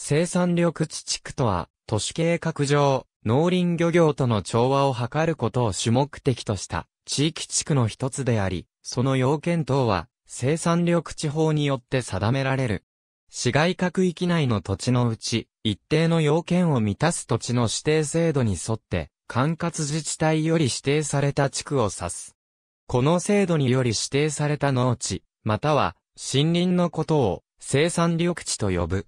生産緑地地区とは、都市計画上、農林漁業との調和を図ることを主目的とした地域地区の一つであり、その要件等は生産緑地法によって定められる。市街各域内の土地のうち、一定の要件を満たす土地の指定制度に沿って、管轄自治体より指定された地区を指す。この制度により指定された農地、または森林のことを生産緑地と呼ぶ。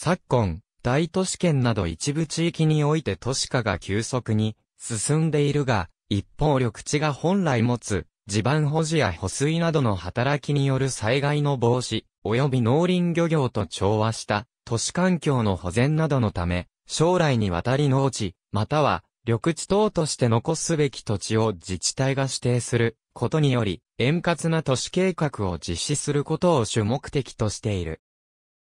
昨今、大都市圏など一部地域において都市化が急速に進んでいるが、一方緑地が本来持つ地盤保持や保水などの働きによる災害の防止、及び農林漁業と調和した都市環境の保全などのため、将来にわたり農地、または緑地等として残すべき土地を自治体が指定することにより、円滑な都市計画を実施することを主目的としている。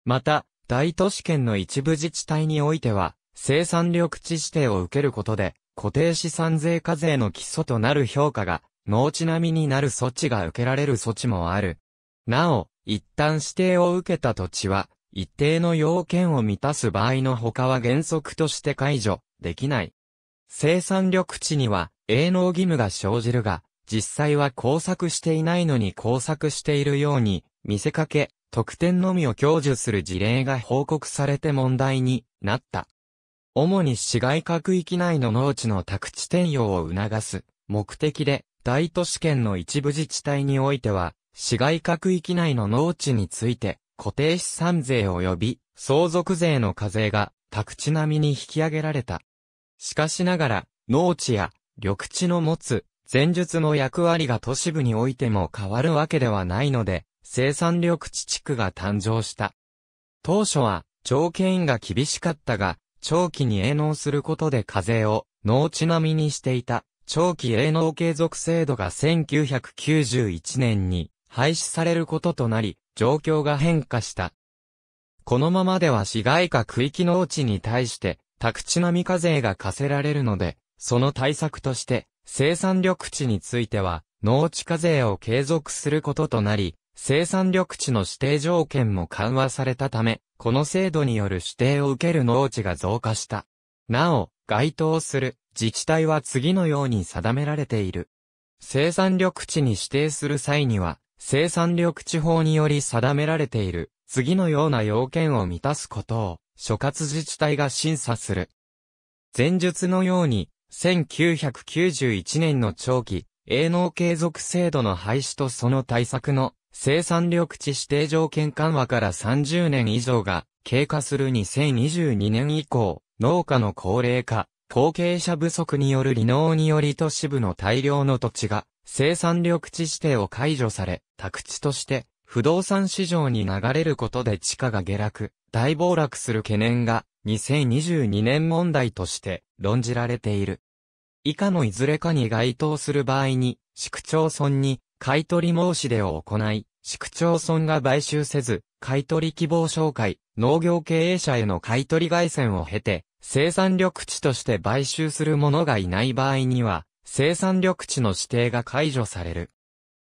また、大都市圏の一部自治体においては、生産緑地指定を受けることで、固定資産税課税の基礎となる評価が、農地並みになる措置が受けられる措置もある。なお、一旦指定を受けた土地は、一定の要件を満たす場合の他は原則として解除できない。生産緑地には営農義務が生じるが、実際は工作していないのに工作しているように見せかけ、特典のみを享受する事例が報告されて問題になった。主に市街各域内の農地の宅地転用を促す目的で、大都市圏の一部自治体においては、市街各域内の農地について、固定資産税及び相続税の課税が宅地並みに引き上げられた。しかしながら、農地や緑地の持つ前述の役割が都市部においても変わるわけではないので、生産緑地地区が誕生した。当初は条件が厳しかったが、長期に営農することで課税を農地並みにしていた長期営農継続制度が1991年に廃止されることとなり、状況が変化した。このままでは市街化区域農地に対して宅地並み課税が課せられるので、その対策として生産緑地については農地課税を継続することとなり、生産緑地の指定条件も緩和されたため、この制度による指定を受ける農地が増加した。なお、該当する自治体は次のように定められている。生産緑地に指定する際には、生産緑地法により定められている、次のような要件を満たすことを、所轄自治体が審査する。前述のように、1991年の長期、営農継続制度の廃止とその対策の生産緑地指定条件緩和から30年以上が経過する2022年以降、農家の高齢化、後継者不足による離農により都市部の大量の土地が生産緑地指定を解除され、宅地として不動産市場に流れることで地価が下落、大暴落する懸念が2022年問題として論じられている。以下のいずれかに該当する場合に、市区町村に買取申し出を行い、市区町村が買収せず、買取希望紹介、農業経営者への買取外線を経て、生産緑地として買収する者がいない場合には、生産緑地の指定が解除される。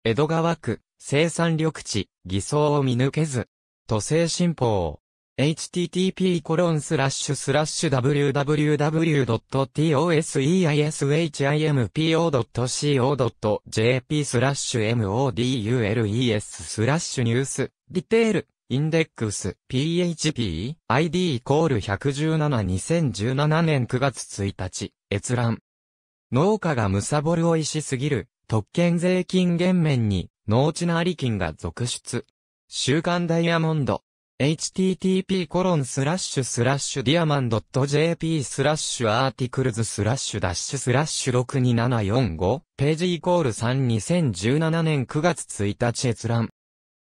江戸川区、生産緑地、偽装を見抜けず、都政新法を、http://www.toseishimpo.co.jp スラッシュ modules スラッシュニュース、リテール、インデックス、php、id イコール1172017年9月1日、閲覧。農家がむさぼるおいしすぎる、特権税金減免に、農地なり金が続出。週刊ダイヤモンド。http コロンスラッシュスラッシュディアマンドット JP スラッシュアーティクルズスラッシュッシュスラッシュ62745ページイコール3 2017年9月1日閲覧。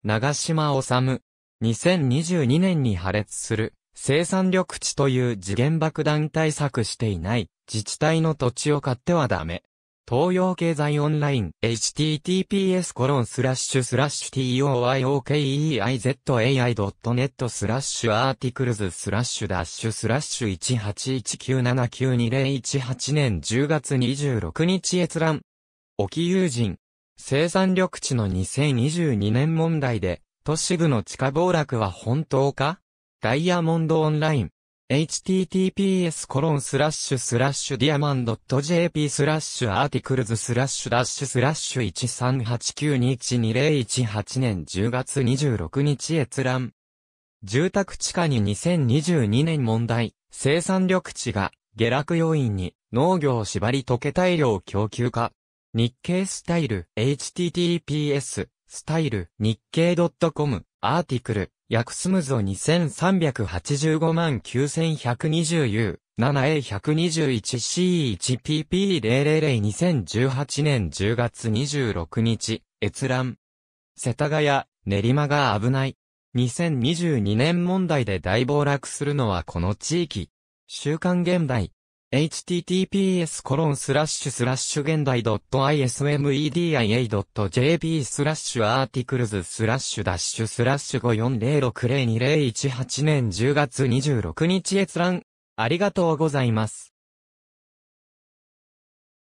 長島治。2022年に破裂する生産緑地という次元爆弾対策していない自治体の土地を買ってはダメ。東洋経済オンライン https コロンスラッシュスラッシュ toyokeizai.net スラッシュアーティクルズスラッシュダッシュスラッシュ1819792018年10月26日閲覧。沖友人。生産緑地の2022年問題で、都市部の地下暴落は本当かダイヤモンドオンライン。https コロンスラッシュスラッシュディアマンドット JP スラッシュアーティクルズスラッシュッシュスラッシュ1389212018年10月26日閲覧。住宅地下に2022年問題、生産緑地が下落要因に農業縛り溶け大量供給化。日経スタイル https スタイル日経 .com アーティクル約スムゾ2385万9 1 2 0 u 7 a 1 2 1 c 1 p p 0 0 0 2 0 1 8年10月26日、閲覧。世田谷、練馬が危ない。2022年問題で大暴落するのはこの地域。週刊現代。https コロンスラッシュスラッシュ現代 .ismedia.jp スラッシュアーティクルズスラッシュダッシュスラッシュ540602018年10月26日閲覧。ありがとうございます。